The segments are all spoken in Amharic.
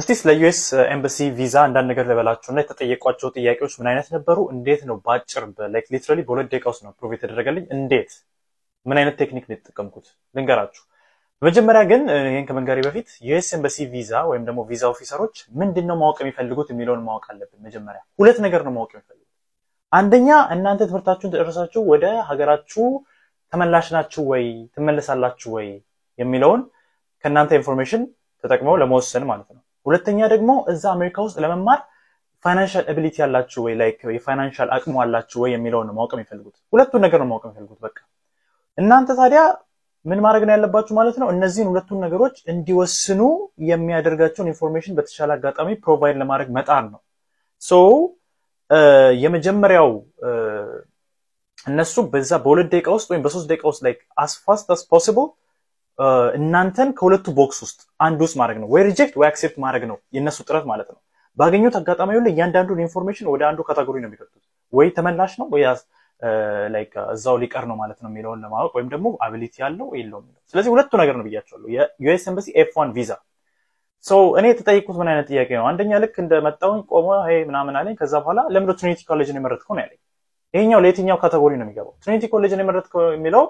እስቲ ስለ ዩኤስ ኤምባሲ ቪዛ አንዳንድ ነገር ልበላችሁ እና የተጠየቋቸው ጥያቄዎች ምን አይነት ነበሩ? እንዴት ነው በአጭር ላይክ ሊትራሊ በሁለት ደቂቃ ውስጥ ነው ፕሩቭ የተደረገልኝ። እንዴት ምን አይነት ቴክኒክ ነው የተጠቀምኩት ልንገራችሁ። በመጀመሪያ ግን ይህን ከመንገሬ በፊት ዩኤስ ኤምባሲ ቪዛ ወይም ደግሞ ቪዛ ኦፊሰሮች ምንድን ነው ማወቅ የሚፈልጉት የሚለውን ማወቅ አለብን። መጀመሪያ ሁለት ነገር ነው ማወቅ የሚፈልጉት። አንደኛ እናንተ ትምህርታችሁን ተደረሳችሁ ወደ ሀገራችሁ ተመላሽ ናችሁ ወይ ትመለሳላችሁ ወይ የሚለውን ከእናንተ ኢንፎርሜሽን ተጠቅመው ለመወሰን ማለት ነው። ሁለተኛ ደግሞ እዛ አሜሪካ ውስጥ ለመማር ፋይናንሻል አቢሊቲ ያላችሁ ወይ ላይክ የፋይናንሻል አቅሙ አላችሁ ወይ የሚለውን ማወቅ የሚፈልጉት ሁለቱን ነገር ነው ማወቅ የሚፈልጉት። በቃ እናንተ ታዲያ ምን ማድረግ ነው ያለባችሁ ማለት ነው? እነዚህን ሁለቱን ነገሮች እንዲወስኑ የሚያደርጋቸውን ኢንፎርሜሽን በተሻለ አጋጣሚ ፕሮቫይድ ለማድረግ መጣር ነው። ሶ የመጀመሪያው እነሱ በዛ በሁለት ደቂቃ ውስጥ ወይም በሶስት ደቂቃ ውስጥ ላይክ አስ አስ እናንተን ከሁለቱ ቦክስ ውስጥ አንዱ ውስጥ ማድረግ ነው፣ ወይ ሪጀክት ወይ አክሴፕት ማድረግ ነው የእነሱ ጥረት ማለት ነው። ባገኙት አጋጣሚ ሁሉ እያንዳንዱን ኢንፎርሜሽን ወደ አንዱ ካታጎሪ ነው የሚከቱት፣ ወይ ተመላሽ ነው ወይ ላይክ እዛው ሊቀር ነው ማለት ነው የሚለውን ለማወቅ ወይም ደግሞ አቢሊቲ ያለው የለው የሚለው። ስለዚህ ሁለቱ ነገር ነው ብያቸዋለሁ። የዩኤስ ኤምባሲ ኤፍ ዋን ቪዛ ሰው እኔ የተጠየቅኩት ምን አይነት ጥያቄ ነው? አንደኛ ልክ እንደመጣውኝ ቆመ ይ ምናምን አለኝ። ከዛ በኋላ ለምዶ ትሪኒቲ ኮሌጅን የመረጥከው ነው ያለኝ። ይሄኛው ለየትኛው ካታጎሪ ነው የሚገባው? ትሪኒቲ ኮሌጅን የመረጥከው የሚለው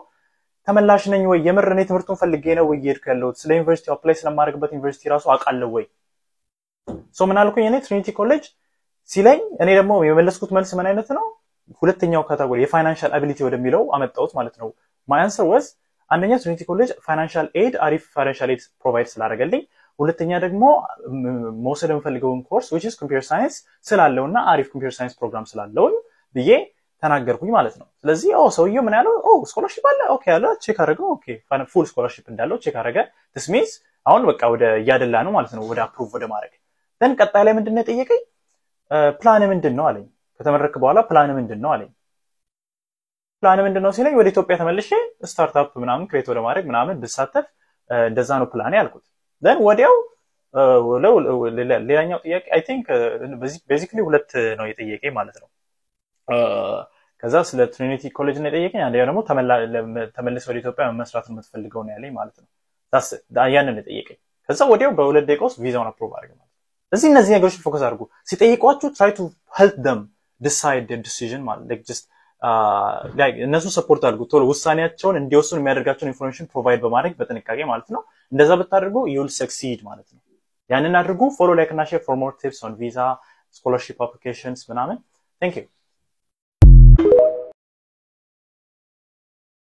ተመላሽ ነኝ ወይ? የምር እኔ ትምህርቱን ፈልጌ ነው ወይ እየሄድኩ ያለሁት? ስለ ዩኒቨርሲቲ አፕላይ ስለማደርግበት ዩኒቨርሲቲ ራሱ አውቃለሁ ወይ? ሶ ምን አልኩኝ እኔ ትሪኒቲ ኮሌጅ ሲለኝ፣ እኔ ደግሞ የመለስኩት መልስ ምን አይነት ነው? ሁለተኛው ካታጎሪ የፋይናንሻል አቢሊቲ ወደሚለው አመጣሁት ማለት ነው። ማይ አንሰር ወዝ አንደኛ ትሪኒቲ ኮሌጅ ፋይናንሻል ኤድ አሪፍ ፋይናንሻል ኤድ ፕሮቫይድ ስላደረገልኝ፣ ሁለተኛ ደግሞ መውሰድ የምፈልገውን ኮርስ ዊች ኢዝ ኮምፒውተር ሳይንስ ስላለውና አሪፍ ኮምፒውተር ሳይንስ ፕሮግራም ስላለውን ብዬ ተናገርኩኝ ማለት ነው። ስለዚህ ኦ ሰውየው ምን ያለው ኦ ስኮላርሺፕ አለ ኦኬ ያለ ቼክ አረገ ኦኬ ፉል ስኮላርሺፕ እንዳለው ቼክ አረገ ዲስ ሚንስ አሁን በቃ ወደ እያደላ ነው ማለት ነው፣ ወደ አፕሩቭ ወደ ማድረግ ደን ቀጣይ ላይ ምንድን ነው የጠየቀኝ? ፕላን ምንድን ነው አለኝ። ከተመረክ በኋላ ፕላን ምንድን ነው አለኝ። ፕላን ምንድን ነው ሲለኝ ወደ ኢትዮጵያ ተመልሼ ስታርታፕ ምናምን ክሬት ወደ ማድረግ ምናምን ብሳተፍ እንደዛ ነው ፕላን ያልኩት። ደን ወዲያው ሌላኛው ጥያቄ አይ ቲንክ ቤዚክሊ ሁለት ነው የጠየቀኝ ማለት ነው። ከዛ ስለ ትሪኒቲ ኮሌጅ ነው የጠየቀኝ። አንደኛው ደግሞ ተመልሰ ወደ ኢትዮጵያ መስራት የምትፈልገው ነው ያለኝ ማለት ነው። ያንን የጠየቀኝ። ከዛ ወዲያው በሁለት ደቂቃ ውስጥ ቪዛውን አፕሮቭ አድርግ ማለት ነው። እዚህ እነዚህ ነገሮች ፎከስ አድርጉ። ሲጠይቋችሁ ትራይ ቱ ሄልፕ ደም ዲሳይድ ዲሲዥን ማለት እነሱ ሰፖርት አድርጉ። ቶሎ ውሳኔያቸውን እንዲወስኑ የሚያደርጋቸውን ኢንፎርሜሽን ፕሮቫይድ በማድረግ በጥንቃቄ ማለት ነው። እንደዛ ብታደርጉ ዩል ሰክሲድ ማለት ነው። ያንን አድርጉ። ፎሎ ላይክ እና ሼር ፎር ቲፕስ ኦን ቪዛ ስኮላርሺፕ አፕሊኬሽንስ ምናምን። ንክ ዩ